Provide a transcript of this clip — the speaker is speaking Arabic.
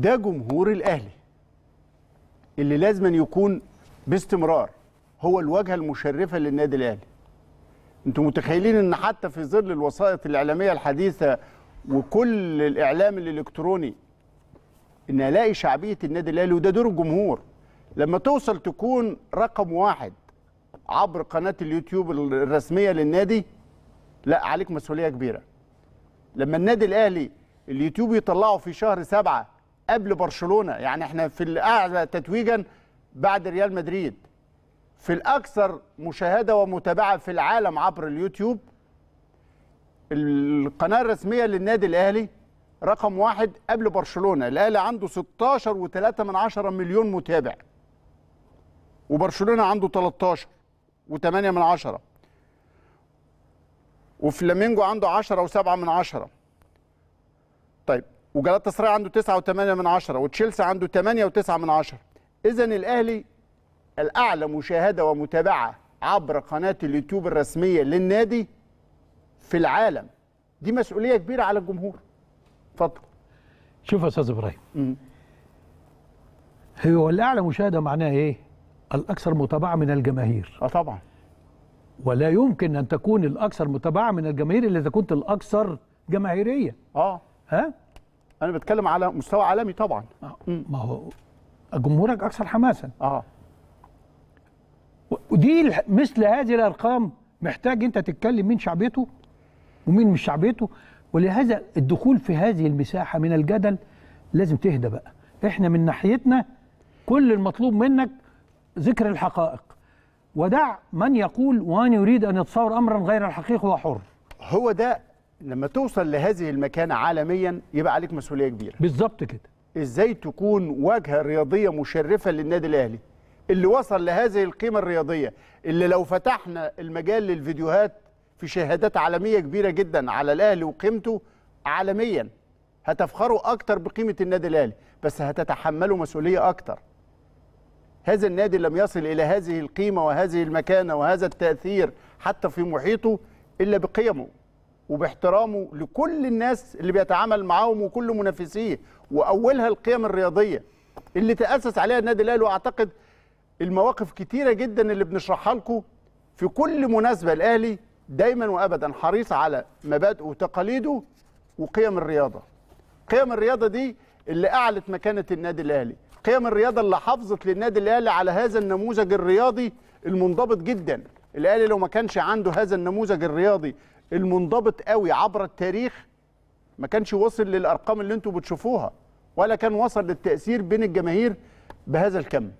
ده جمهور الاهلي اللي لازم أن يكون باستمرار هو الواجهه المشرفه للنادي الاهلي انتم متخيلين ان حتى في ظل الوسائط الاعلاميه الحديثه وكل الاعلام الالكتروني ان الاقي شعبيه النادي الاهلي وده دور الجمهور لما توصل تكون رقم واحد عبر قناه اليوتيوب الرسميه للنادي لا عليك مسؤوليه كبيره لما النادي الاهلي اليوتيوب يطلعه في شهر سبعة قبل برشلونه يعني احنا في الاعلى تتويجا بعد ريال مدريد في الاكثر مشاهده ومتابعه في العالم عبر اليوتيوب القناه الرسميه للنادي الاهلي رقم واحد قبل برشلونه الاهلي عنده 16 و3 من عشرة مليون متابع وبرشلونه عنده 13 و8 من عشرة وفلامينجو عنده 10 و7 من عشرة طيب وجلاله سراي عنده 9.8 من عشرة وتشيلسي عنده 8.9 من عشرة اذا الاهلي الاعلى مشاهده ومتابعه عبر قناه اليوتيوب الرسميه للنادي في العالم دي مسؤوليه كبيره على الجمهور اتفضل شوف يا استاذ ابراهيم هو الاعلى مشاهده معناه ايه الاكثر متابعه من الجماهير اه طبعا ولا يمكن ان تكون الاكثر متابعه من الجماهير الا اذا كنت الاكثر جماهيريه اه ها انا بتكلم على مستوى عالمي طبعا آه، ما هو جمهورك اكثر حماسا اه ودي مثل هذه الارقام محتاج انت تتكلم مين شعبيته ومين مش شعبيته ولهذا الدخول في هذه المساحه من الجدل لازم تهدى بقى احنا من ناحيتنا كل المطلوب منك ذكر الحقائق ودع من يقول وان يريد ان يتصور امرا غير الحقيقي هو حر هو ده لما توصل لهذه المكانه عالميا يبقى عليك مسؤوليه كبيره بالظبط كده ازاي تكون واجهه رياضيه مشرفه للنادي الاهلي اللي وصل لهذه القيمه الرياضيه اللي لو فتحنا المجال للفيديوهات في شهادات عالميه كبيره جدا على الاهلي وقيمته عالميا هتفخروا اكتر بقيمه النادي الاهلي بس هتتحملوا مسؤوليه اكتر هذا النادي لم يصل الى هذه القيمه وهذه المكانه وهذا التاثير حتى في محيطه الا بقيمه وباحترامه لكل الناس اللي بيتعامل معاهم وكل منافسيه واولها القيم الرياضيه اللي تاسس عليها النادي الاهلي واعتقد المواقف كتيره جدا اللي بنشرحها لكم في كل مناسبه الاهلي دايما وابدا حريص على مبادئه وتقاليده وقيم الرياضه. قيم الرياضه دي اللي اعلت مكانه النادي الاهلي، قيم الرياضه اللي حافظت للنادي الاهلي على هذا النموذج الرياضي المنضبط جدا. الاهلي لو ما كانش عنده هذا النموذج الرياضي المنضبط قوي عبر التاريخ ما كانش وصل للارقام اللي انتم بتشوفوها ولا كان وصل للتاثير بين الجماهير بهذا الكم